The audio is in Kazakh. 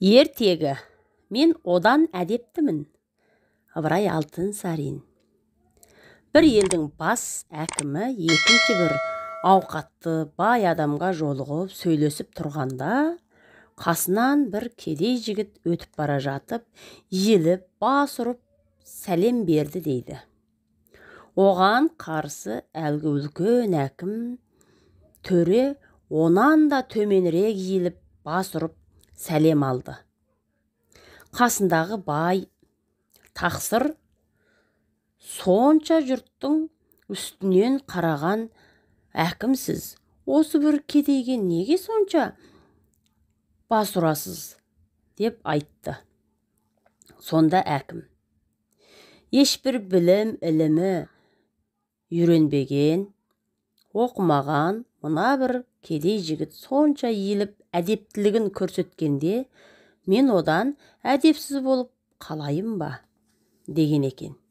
ертегі мен одан әдептімін ыбырай сарин бір елдің бас әкімі екінші бір ауқатты бай адамға жолығып сөйлесіп тұрғанда қасынан бір кедей жігіт өтіп бара жатып еліп бас ұрып сәлем берді дейді оған қарсы әлгі үлкен әкім төре онан да төменірек иіліп бас ұрып сәлем алды қасындағы бай тақсыр сонша жұрттың үстінен қараған әкімсіз осы бір кедейге неге сонша бас ұрасыз деп айтты сонда әкім ешбір білім ілімі үйренбеген оқымаған мына бір кедей жігіт сонша иіліп әдептілігін көрсеткенде мен одан әдепсіз болып қалайын ба деген екен